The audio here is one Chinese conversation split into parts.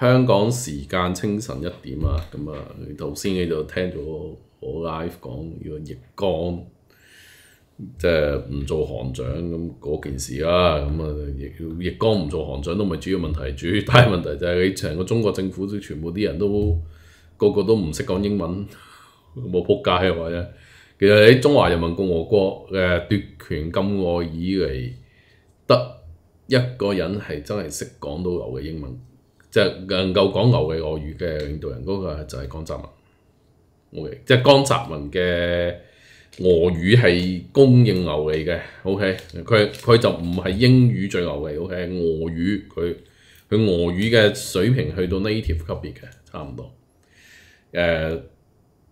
香港時間清晨一點啊，咁啊，頭先你就聽咗我 live 講，要逆光即係唔做行長咁嗰件事啦。咁啊，逆逆光唔做行長都唔係主要問題，主要 大問題就係你成個中國政府全部啲人都個個都唔識講英文。冇撲街啊！或者，其實喺中華人民共和國嘅奪權咁耐以嚟，得一個人係真係識講到牛嘅英文，即係能夠講牛嘅俄語嘅領導人，嗰個就係江澤民。O.K.，即係江澤民嘅俄語係公認牛嚟嘅。O.K.，佢佢就唔係英語最牛嚟。O.K.，俄語佢佢俄語嘅水平去到 native 級別嘅，差唔多。誒。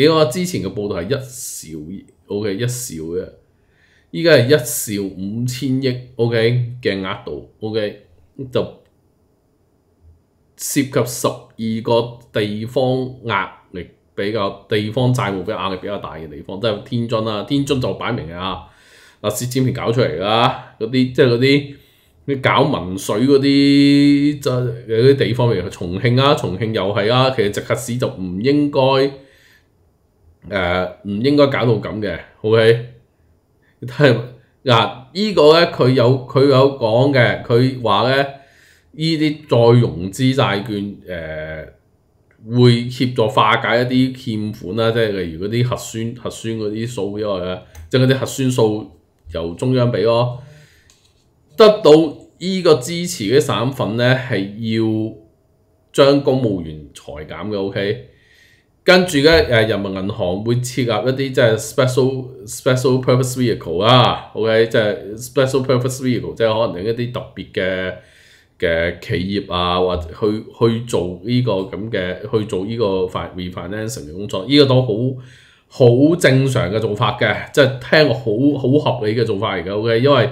幾多之前嘅報道係一兆 O K，一兆嘅，依家係一兆五千億 O K 嘅額度 O K，就涉及十二個地方壓力比較，地方債務比較壓力比較大嘅地方，即係天津啦，天津就擺明啊，嗱薛佔平搞出嚟啦，嗰啲即係嗰啲，你搞民水嗰啲就嗰啲地方譬如重慶啊，重慶又係啊，其實直轄市就唔應該。誒唔應該搞到咁嘅，OK？嗱，依個咧佢有佢有講嘅，佢話咧依啲再融資債券誒會協助化解一啲欠款啦，即係例如嗰啲核酸核酸嗰啲數之外咧，即係嗰啲核酸數由中央俾咯，得到依個支持嘅省份咧係要將公務員裁減嘅，OK？跟住咧，誒人民銀行會設立一啲即係 special special purpose vehicle 啊，OK，即係 special purpose vehicle，即係可能一啲特別嘅嘅企業啊，或者去去做呢個咁嘅去做呢個 refinancing 嘅工作，呢個都好好正常嘅做法嘅，即係聽好好合理嘅做法嚟嘅，OK，因為。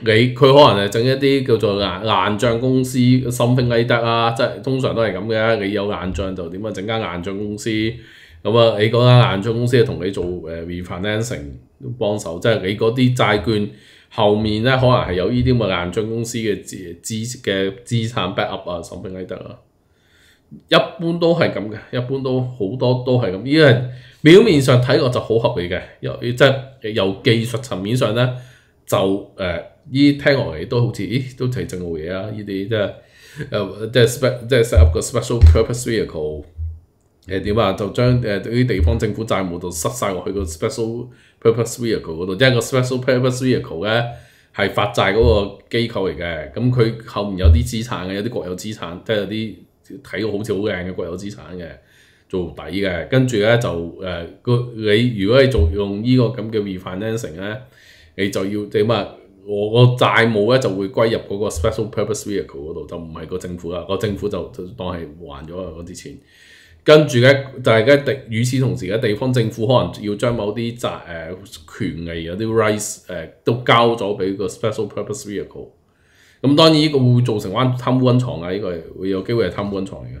你佢可能係整一啲叫做硬硬仗公司，審評埃得啊，即係通常都係咁嘅。你有硬仗就點啊，整間硬仗公司咁啊，你嗰間硬仗公司同你做誒 refinancing 幫手，即係你嗰啲債券後面咧，可能係有呢啲咁嘅硬仗公司嘅資資嘅資產 back up 啊，審評埃得啊，一般都係咁嘅，一般都好多都係咁。呢個表面上睇落就好合理嘅，又即係由技術層面上咧就誒。依聽落嚟都好似，咦，都係正路嘢啊！依啲即係，誒，即係即係 set up 個 special purpose vehicle，誒點啊？就將誒啲地方政府債務就塞曬落去個 special purpose vehicle 嗰度，即係個 special purpose vehicle 咧係發債嗰個機構嚟嘅，咁佢後面有啲資產嘅，有啲國有資產，即係有啲睇到好似好靚嘅國有資產嘅做底嘅，跟住咧就誒個你如果係做用依個咁嘅 refinancing 咧，你就要點啊？我個債務咧就會歸入嗰個 special purpose vehicle 嗰度，就唔係個政府啦。個政府就當係還咗嗰啲錢。跟住咧，大家地與此同時咧，地方政府可能要將某啲債誒權利有啲 rights 誒都交咗俾個 special purpose vehicle。咁當然呢個會造成翻貪污隱床啊！依個會有機會係貪污隱床嚟嘅。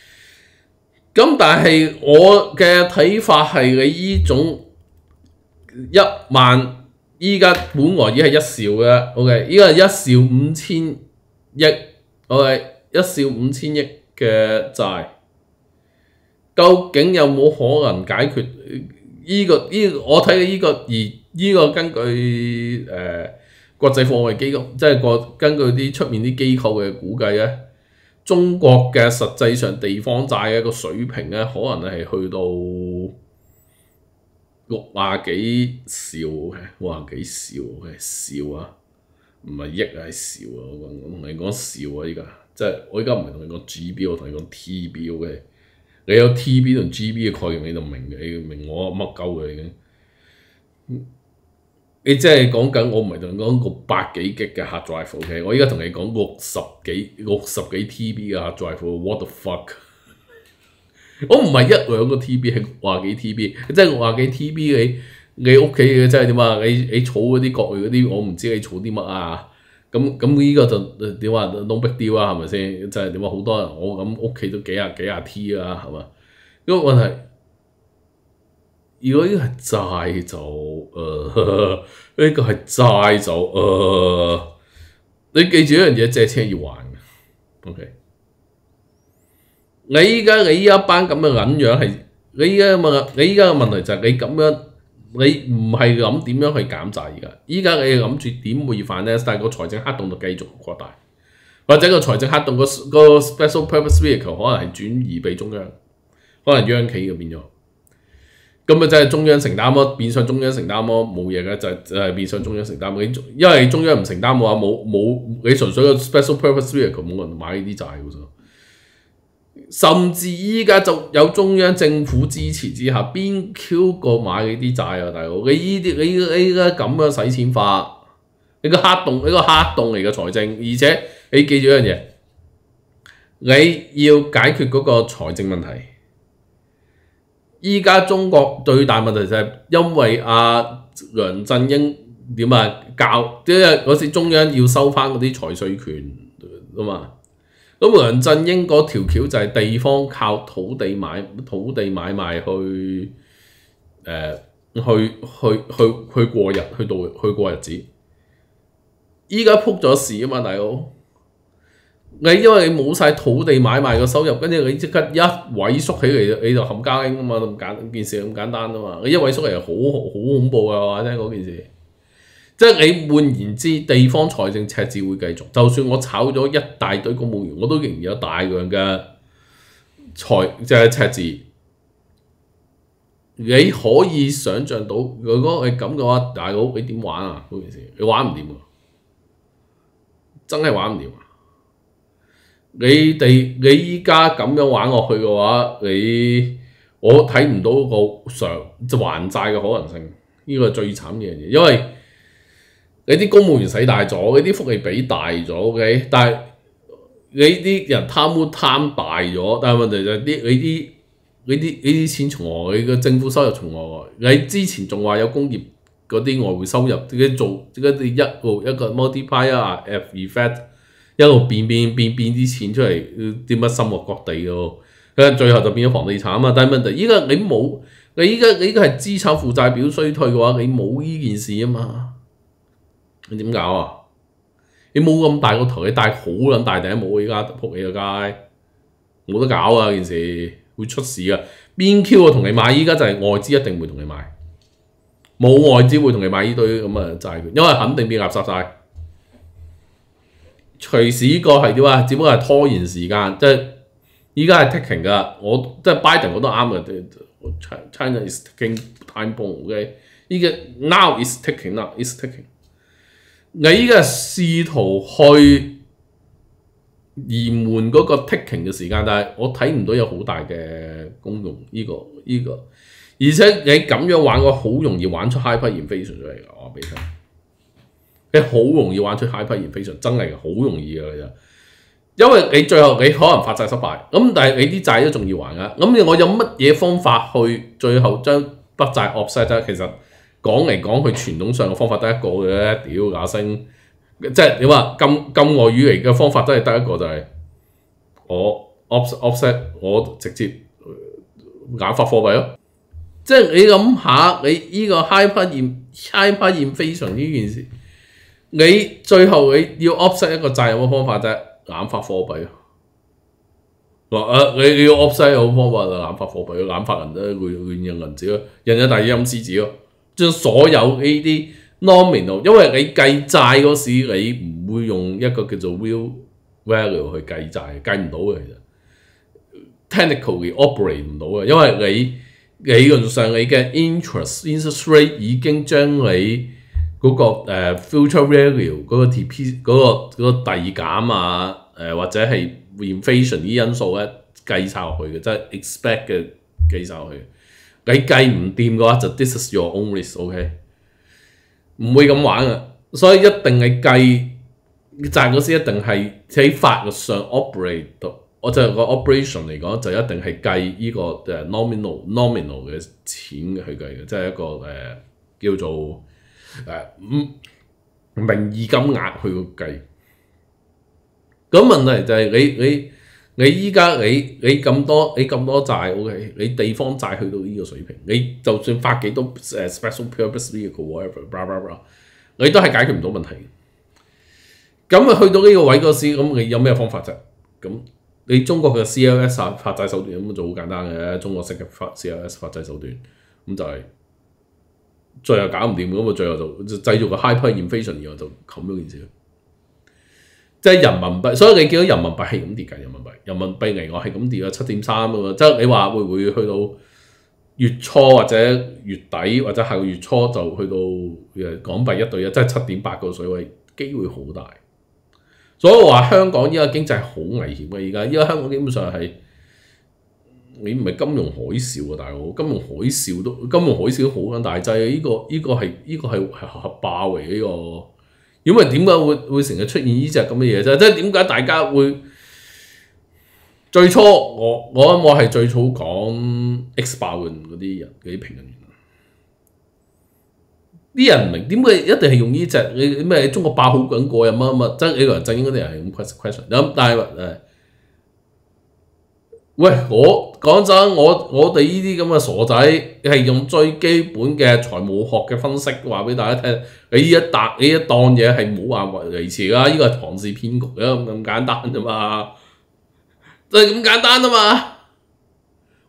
咁但係我嘅睇法係你依種一萬依家本來已係一小嘅，OK，依家係一小五千億，OK，一小五千億嘅債，究竟有冇可能解決依個依？我睇嘅依個而依個根據誒國際貨幣基金，即係國根據啲出面啲機構嘅估計咧。中國嘅實際上地方債嘅個水平咧，可能係去到六啊幾兆嘅，哇幾兆嘅兆啊，唔係億啊係兆啊，我我同你講兆啊依家，即係我依家唔係同你講 G 標，我同你講 T 標嘅，你有 T 標同 G 標嘅概念你就明嘅，你明我乜鳩嘅已經。你即系讲紧我唔系同你讲个百几 G 嘅下载，OK？我依家同你讲个十几、六十几 TB 嘅下载，what the fuck？我唔系一两个 TB，系六廿几 TB，即系六廿几 TB。你你屋企嘅即系点啊？你你储嗰啲国外嗰啲，我唔知你储啲乜啊？咁咁呢个就点啊？e a l 啊？系咪先？即系点啊？好多人我咁屋企都几廿几廿 T 啊，系嘛？因咁问题。如果呢個係債就，誒呢個係債就，呃，你記住一樣嘢，借车要還嘅。O K，你依家你依一班咁嘅咁樣係，你依家問，你依家嘅問題就係你咁樣，你唔係谂點樣去減債而家。依家你谂住點會犯呢？但系個財政黑洞就繼續擴大，或者個財政黑洞個 special purpose vehicle 可能係轉移俾中央，可能央企嘅变咗。咁咪就係中央承擔咯，變相中央承擔咯，冇嘢嘅就係變相中央承擔。你因為中央唔承擔嘅話，冇冇你純粹個 special purpose v e h i c l e 冇人買呢啲債嘅啫。甚至依家就有中央政府支持之下，邊 Q 個買呢啲債啊？大佬，你依啲你依家咁樣使錢法，你個黑洞你個黑洞嚟嘅財政，而且你記住一樣嘢，你要解決嗰個財政問題。依家中國最大問題就係因為阿梁振英點啊教，即為嗰時中央要收翻嗰啲財税權啊嘛，咁梁振英嗰條橋就係地方靠土地買土地買賣去誒去去去去過日去度去過日子，依家撲咗市啊嘛大佬。你因為你冇晒土地買賣個收入，跟住你即刻一萎縮起嚟，你就冚家英啊嘛？咁簡件事咁簡單啊嘛？你一萎縮嚟好好恐怖噶話聽嗰件事。即係你換言之，地方財政赤字會繼續。就算我炒咗一大堆公務員，我都仍然有大量嘅財即係赤字。你可以想像到如果係咁嘅話，大佬你點玩啊？嗰件事你玩唔掂㗎，真係玩唔掂啊！你哋你依家咁樣玩落去嘅話，你我睇唔到個償就還債嘅可能性。依個最慘嘅嘢，因為你啲公務員使大咗，你啲福利俾大咗，OK。但係你啲人貪污貪大咗，但係問題就係啲你啲你啲你啲錢從何？你個政府收入從何？你之前仲話有工業嗰啲外匯收入，自己做自己一個一個 multiply 啊 effect。一路變變變變啲錢出嚟，點乜深惡各地嘅？佢最後就變咗房地產啊嘛！但係問題依家你冇，你依家你依家係資產負債表衰退嘅話，你冇依件事啊嘛？你點搞啊？你冇咁大個頭，你戴好撚大頂帽，冇。依家撲你個街，冇得搞啊！件事會出事啊！邊 Q 我同你買？依家就係外資一定會同你買，冇外資會同你買依堆咁嘅債券，因為肯定變垃圾債。隨時依個係點啊？只不過係拖延時間，即係依家係 taking 㗎。我即係 Biden 我都啱嘅。c h i n a is taking time bomb 嘅依個 now is taking 啦，is taking。你依家試圖去延緩嗰個 taking 嘅時間，但係我睇唔到有好大嘅功用。依個依個，而且你咁樣玩，我好容易玩出 high inflation 出嚟㗎。我俾你。你好容易玩出 hyper inflation，真係好容易嘅佢就，因為你最後你可能發債失敗咁，但係你啲債都仲要還噶，咁我有乜嘢方法去最後將筆債 offset？其實講嚟講去傳統上嘅方法得一個嘅屌亞星，即係你話咁 咁外語嚟嘅方法都係得一個就係我 offset offset，我直接揀發貨幣咯。即係你諗下，你呢個 hyper inflation，hyper inflation 呢件事。你最後你要 offset 一個債有嘅方法就係攬發貨幣，話誒，你要 offset 好方法就攬發貨幣，攬發人咧會會印銀紙咯，印印大陰絲紙咯，將所有呢啲 nominal，因為你計債嗰時你唔會用一個叫做 real value 去計債，計唔到嘅其實，technically operate 唔到嘅，因為你理論上你嘅 interest interest rate 已經將你嗰個 future value 嗰個 TP 嗰個嗰個遞減啊誒或者係 inflation 呢因素咧計曬落去嘅，即係 expect 嘅計曬落去。你計唔掂嘅話，就 this is your own risk，OK？唔會咁玩嘅，所以一定係計賺嗰時一定係喺法律上 operate，我就係個 operation 嚟講就一定係計依個 nominal nominal 嘅錢去計嘅，即係一個誒叫做。誒唔名義金額去計，咁問題就係你你你依家你你咁多你咁多債，OK，你地方債去到呢個水平，你就算發幾多誒 special purpose vehicle，blah blah blah，你都係解決唔到問題。咁啊去到呢個位嗰時，咁你有咩方法啫？咁？你中國嘅 CLS 發債手段咁就好簡單嘅，中國式嘅發 CLS 發債手段咁就係。最後搞唔掂咁啊！最後就製造個 high p r i inflation，然後就冚咗件事。即係人民幣，所以你見到人民幣係咁跌㗎，人民幣、人民幣嚟講係咁跌啊，七點三啊，即係你話會唔會去到月初或者月底或者下個月初就去到港幣一對一，即係七點八個水位，機會好大。所以我話香港依家經濟好危險嘅，依家依家香港基本上係。你唔係金融海嘯啊，大佬！金融海嘯都金融海嘯都好緊大劑，依個依個係依個係係爆嚟呢個，因為點解會會成日出現呢只咁嘅嘢啫？即係點解大家會最初我我我係最初講 X 爆嘅嗰啲人嗰啲評論員，啲人唔明點解一定係用呢只你咩中國爆好緊過啊乜乜？即係呢個人係呢個啲人係咁 question，question 咁但係啊。喂，我講真，我我哋呢啲咁嘅傻仔係用最基本嘅財務學嘅分析話俾大家聽，你一笪、依一檔嘢係冇話話離詞啦，呢個係唐氏編局啊咁簡單啫嘛，就係咁簡單啫嘛。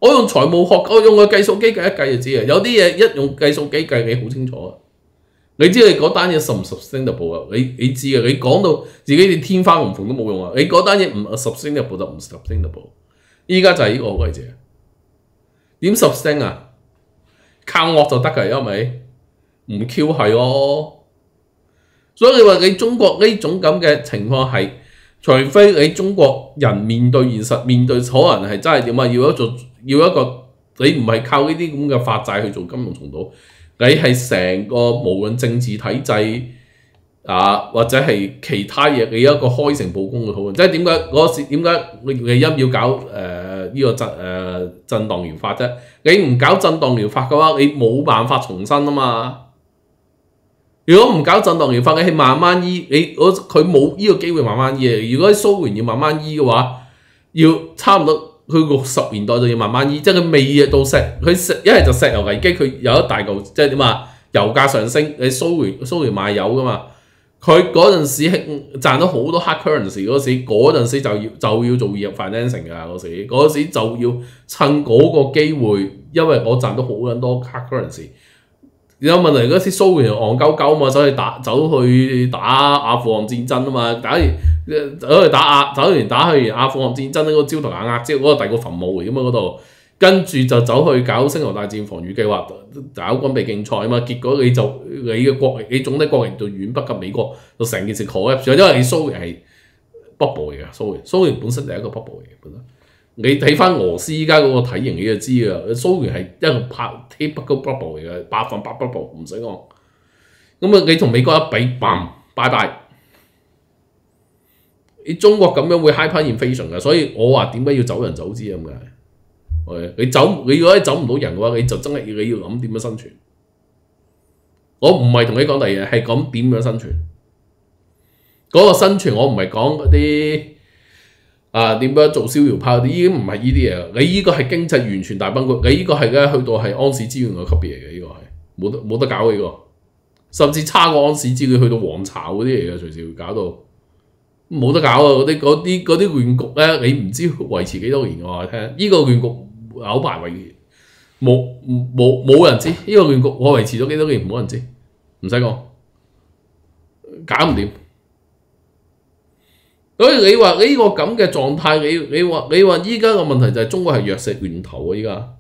我用財務學，我用個計數機計一計就知啦。有啲嘢一用計數機計你好清楚啊。你知你嗰單嘢十唔十升就報啦，你你知嘅。你講到自己哋天花龍鳳都冇用啊。你嗰單嘢唔十升就報就唔十升就報。依家就系呢个位置，点十星啊？靠恶就得㗎，因咪？唔 Q 系咯，所以你话你中国呢种咁嘅情况系，除非你中国人面对现实，面对可能系真系点啊？要一做要一个，你唔系靠呢啲咁嘅法制去做金融重组，你系成个无论政治体制。啊，或者係其他嘢，你一個開城布公嘅好啊！即係點解嗰時點解你你要搞誒呢個震誒震盪療法啫？你唔搞震盪療法嘅話，你冇辦法重生啊嘛！如果唔搞震盪療法，你係慢慢醫你我佢冇呢個機會慢慢醫。如果蘇聯要慢慢醫嘅話，要差唔多去六十年代就要慢慢醫。即係佢未到石，佢石一係就石油危機，佢有一大嚿即係點啊？油價上升，你蘇聯蘇聯賣油噶嘛？佢嗰陣時賺咗好多黑 currency 嗰時，嗰陣時就要就要做 i n a n c i n g 㗎嗰時，嗰時就要趁嗰個機會，因為我賺到好緊多黑 currency。有問題嗰時蘇聯戇鳩鳩嘛，走去打走去打阿富汗戰爭啊嘛，打完走去打走完打去阿富汗戰爭嗰個焦頭額額，即係嗰個第二個墳墓嚟㗎嘛嗰度。跟住就走去搞星球大戰防禦計劃，搞軍備競賽嘛！結果你就你嘅國，你總體國力就遠不及美國，就成件事 collapse。因為你蘇聯係 bubble 嘢，蘇聯蘇聯本身就係一個 bubble 嘢。本身你睇翻俄斯依家嗰個體型，你就知啊，蘇聯係一個拍 t y p i c a l bubble 嘅，百分百 bubble，唔使講。咁啊，你同美國一比，冚拜拜！你中國咁樣會 hyperinflation 嘅，所以我話點解要走人走知咁嘅？你走，你如果走唔到人嘅话，你就真系你要諗点样生存？我唔系同你讲第二嘢，系咁点样生存？嗰个生存我唔系讲嗰啲啊，点样做逍遥派？已經唔系呢啲嘢。你呢个系经济完全大崩溃，你呢个系咧去到系安史之乱嘅级别嚟嘅。呢个系冇冇得搞呢个，甚至差过安史之乱去到王朝嗰啲嚟嘅，随时搞到冇得搞啊！嗰啲嗰啲嗰啲乱局咧，你唔知维持几多年嘅话，听呢个乱局。扭埋維，冇冇冇人知呢个乱局，我維持咗几多年冇人知，唔使讲，搞唔掂。所以你话呢个咁嘅状态，你你话你话依家嘅问题就系中国系弱势源头啊！依家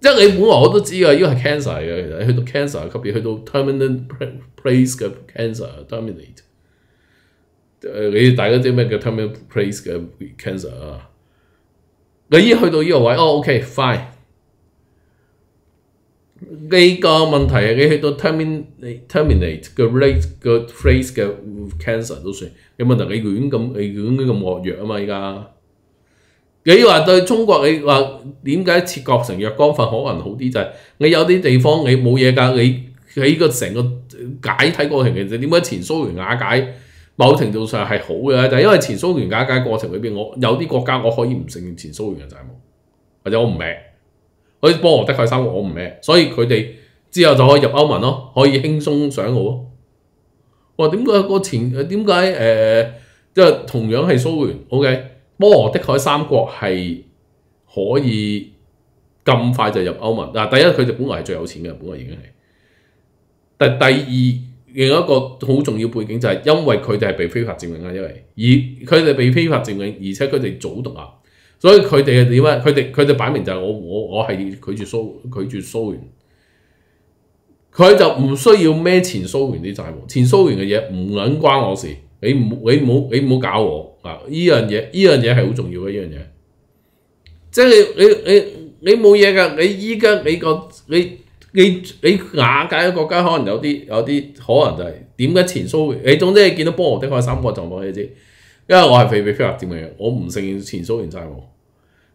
即系你本来我都知嘅，依个系 cancer 嘅，其實去到 cancer，级别，去到 terminal place 嘅 cancer，terminate。誒，你大家知咩叫 terminal place 嘅 cancer 啊？你一去到呢个位哦，OK，fine。呢个问题係你去到 terminate，terminate 嘅 rate 嘅 phrase 嘅 cancer 都算。有問題你乱咁，你乱咁恶药啊嘛？依家你话对中国你话点解切割成若干份可能好啲？就系你有啲地方你冇嘢噶，你你个成个解体过程其实点解前苏聯瓦解？某程度上係好嘅，就係因為前蘇聯解解過程裏邊，我有啲國家我可以唔承前蘇聯嘅債務，或者我唔咩，好似波羅的海三國我唔咩，所以佢哋之後就可以入歐盟咯，可以輕鬆上路咯。哇！點解個前點解誒？因為同樣係蘇聯，OK？波洛的海三國係可以咁快就入歐盟嗱。第一，佢哋本來係最有錢嘅，本來已經係。但第二。另一個好重要背景就係因為佢哋係被非法佔領啊，因為而佢哋被非法佔領，而且佢哋組獨啊，所以佢哋係點啊？佢哋佢哋擺明就係我我我係拒絕蘇拒絕收佢就唔需要咩前蘇還啲債務，前蘇還嘅嘢唔撚關我事，你唔你好你好搞我啊！依樣嘢依樣嘢係好重要嘅依樣嘢，即係你你你冇嘢噶，你依家你個你。你你瓦界嘅國家可能有啲有啲可能就係點解前蘇聯？你總之你見到波羅的海三國狀況你知，因為我係肥肥侵略啲嘅，我唔承前蘇聯曬我。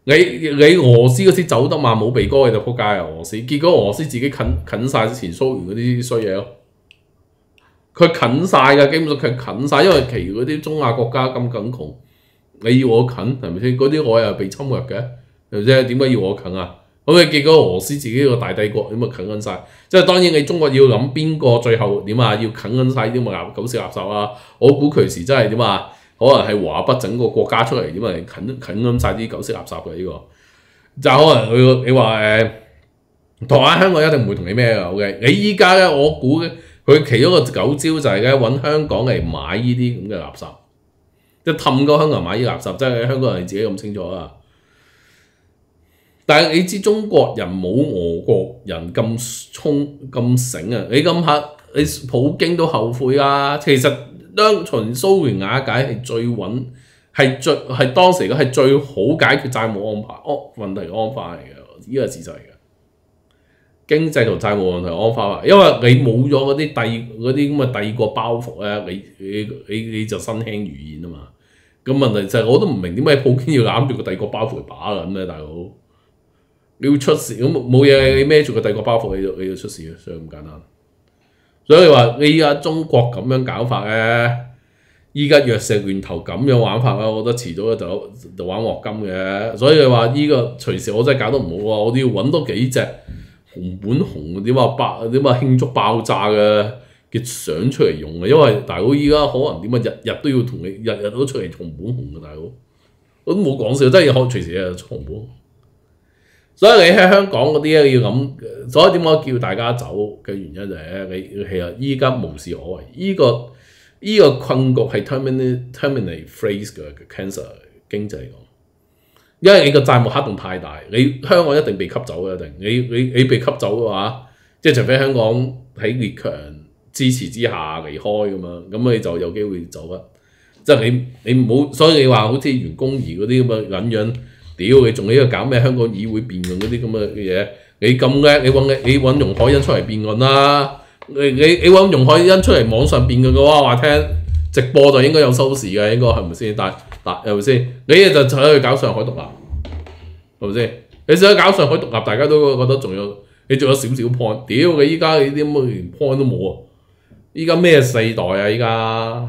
你你俄斯嗰時走得慢冇鼻哥就撲街啊俄斯，結果俄斯自己啃啃曬前蘇聯嗰啲衰嘢咯，佢啃曬嘅，基本上佢啃曬，因為其餘嗰啲中亞國家咁緊窮，你要我啃係咪先？嗰啲我又被侵略嘅，係咪先？點解要我啃啊？咁啊！結果俄斯自己個大帝國咁啊啃緊晒。即係當然你中國要諗邊個最後點啊，要啃緊晒啲咁嘅垃狗屎垃圾啊！我估其時真係點啊，可能係華北整個國家出嚟點啊，啃啃緊曬啲狗屎垃圾嘅呢個，就可能佢你話誒，台灣香港一定唔會同你咩嘅，o k 你依家咧，我估佢其中個九招就係咧揾香港嚟買呢啲咁嘅垃圾，即係氹個香港人買啲垃圾，即係香港人自己咁清楚啊！但係你知中國人冇俄國人咁聰咁醒啊！你咁黑，你普京都後悔啊！其實當循蘇聯瓦解係最穩，係最係當時嘅係最好解決債務安排哦，問題嘅安排嚟嘅。依個事實嚟嘅經濟同債務問題安排，因為你冇咗嗰啲帝嗰啲咁嘅帝二包袱咧，你你你你就身輕如燕啊嘛。咁問題就我都唔明點解普京要攬住個帝國包袱把嘅咁咧，大佬。你要出事咁冇嘢，你孭住個帝國包袱，你就你就出事啊！所以咁簡單。所以話你依家中國咁樣搞法咧，依家弱石源頭咁樣玩法咧，我覺得遲早就就玩鑊金嘅。所以話依個隨時我真係搞得唔好喎，我都要揾多幾隻紅本紅，點啊爆點啊慶祝爆炸嘅嘅相出嚟用啊，因為大佬依家可能點啊日日都要同你日日都出嚟紅本紅嘅大佬，我都冇講笑，真係學隨時啊紅本。所以你喺香港嗰啲咧要咁，所以點解叫大家走嘅原因就係咧，你其實依家無事可為，依個依個困局係 t e r m i n a l t e r m i n a e phase 嘅 cancer 經濟嚟講，因為你個債務黑洞太大，你香港一定被吸走嘅，一定你你你被吸走嘅話，即係除非香港喺列強支持之下離開咁樣，咁你就有機會走啦。即係你你好，所以你話好似袁公儀嗰啲咁嘅咁樣。屌你仲喺度搞咩香港議會辯論嗰啲咁嘅嘢？你咁叻，你揾你揾容海欣出嚟辯論啦！你你你揾容海欣出嚟網上辯論嘅話，話聽直播就應該有收視嘅，應該係咪先？但但係咪先？你嘢就就喺度搞上海獨立係咪先？你想搞上海獨立，大家都覺得仲有你仲有少少 point。屌你依家你啲乜連 point 都冇啊！依家咩世代啊依家？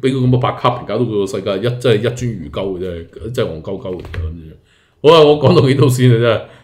俾個咁嘅白卡，搞到個世界一真係一尊如鳩嘅真係，真係黃鳩鳩嘅。咁樣，好啊！我講到幾多先啊真係～